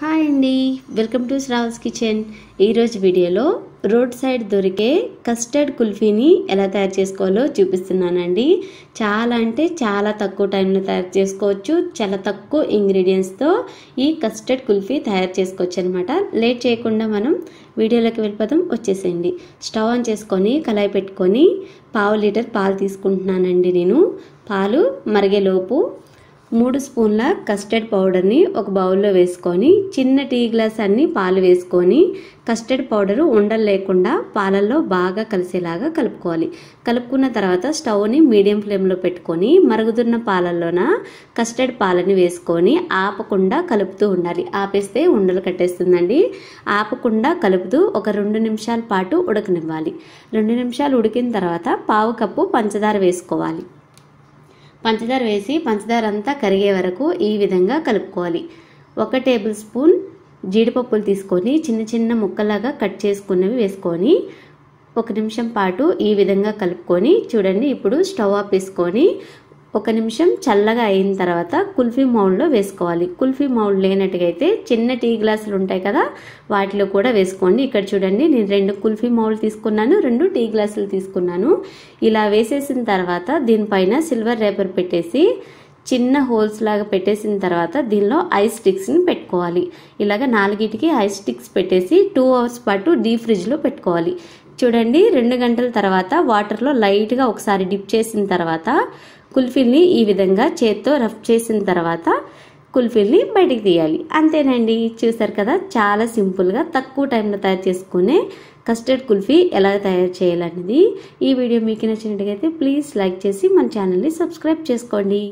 hi అండి welcome to Shravas kitchen ఈరోజు వీడియోలో రోడ్ సైడ్ దొరికే కస్టర్డ్ కుల్ఫీని ఎలా తయారు చేసుకోవాలో చూపిస్తున్నానండి చాలా అంటే చాలా తక్కువ టైంలో తయారు చేసుకోవచ్చు చాలా తక్కువ ఇంగ్రీడియంట్స్తో ఈ కస్టర్డ్ కుల్ఫీ తయారు చేసుకోవచ్చు అనమాట లేట్ చేయకుండా మనం వీడియోలోకి వెళ్ళిపోతాం వచ్చేసేయండి స్టవ్ ఆన్ చేసుకొని కళాయి పెట్టుకొని పావు లీటర్ పాలు తీసుకుంటున్నానండి నేను పాలు మరిగేలోపు మూడు స్పూన్ల కస్టర్డ్ పౌడర్ని ఒక బౌల్లో వేసుకొని చిన్న టీ గ్లాస్ అన్ని పాలు వేసుకొని కస్టర్డ్ పౌడరు ఉండలు లేకుండా పాలల్లో బాగా కలిసేలాగా కలుపుకోవాలి కలుపుకున్న తర్వాత స్టవ్ని మీడియం ఫ్లేమ్లో పెట్టుకొని మరుగుదున్న పాలల్లోన కస్టర్డ్ పాలని వేసుకొని ఆపకుండా కలుపుతూ ఉండాలి ఆపేస్తే ఉండలు కట్టేస్తుందండి ఆపకుండా కలుపుతూ ఒక రెండు నిమిషాల పాటు ఉడకనివ్వాలి రెండు నిమిషాలు ఉడికిన తర్వాత పావు కప్పు పంచదార వేసుకోవాలి పంచదార వేసి పంచదార అంతా కరిగే వరకు ఈ విధంగా కలుపుకోవాలి ఒక టేబుల్ స్పూన్ జీడిపప్పులు తీసుకొని చిన్న చిన్న ముక్కలాగా కట్ చేసుకున్నవి వేసుకొని ఒక నిమిషం పాటు ఈ విధంగా కలుపుకొని చూడండి ఇప్పుడు స్టవ్ ఆఫ్ వేసుకొని ఒక నిమిషం చల్లగా అయిన తర్వాత కుల్ఫీ మౌల్డ్లో వేసుకోవాలి కుల్ఫీ మౌల్డ్ లేనట్టుగైతే చిన్న టీ గ్లాసులు ఉంటాయి కదా వాటిలో కూడా వేసుకోండి ఇక్కడ చూడండి నేను రెండు కుల్ఫీ మౌల్ తీసుకున్నాను రెండు టీ గ్లాసులు తీసుకున్నాను ఇలా వేసేసిన తర్వాత దీనిపైన సిల్వర్ రేపర్ పెట్టేసి చిన్న హోల్స్ లాగా పెట్టేసిన తర్వాత దీనిలో ఐస్ స్టిక్స్ని పెట్టుకోవాలి ఇలాగ నాలుగిటికి ఐస్ స్టిక్స్ పెట్టేసి టూ అవర్స్ పాటు డీప్ ఫ్రిడ్జ్లో పెట్టుకోవాలి చూడండి రెండు గంటల తర్వాత వాటర్లో లైట్గా ఒకసారి డిప్ చేసిన తర్వాత కుల్ఫీల్ని ఈ విధంగా చేత్తో రఫ్ చేసిన తర్వాత కుల్ఫీల్ని బయటికి తీయాలి అంతేనండి చూసారు కదా చాలా సింపుల్గా తక్కువ టైంలో తయారు చేసుకునే కస్టర్డ్ కుల్ఫీ ఎలా తయారు చేయాలనేది ఈ వీడియో మీకు నచ్చినట్టుగా ప్లీజ్ లైక్ చేసి మన ఛానల్ని సబ్స్క్రైబ్ చేసుకోండి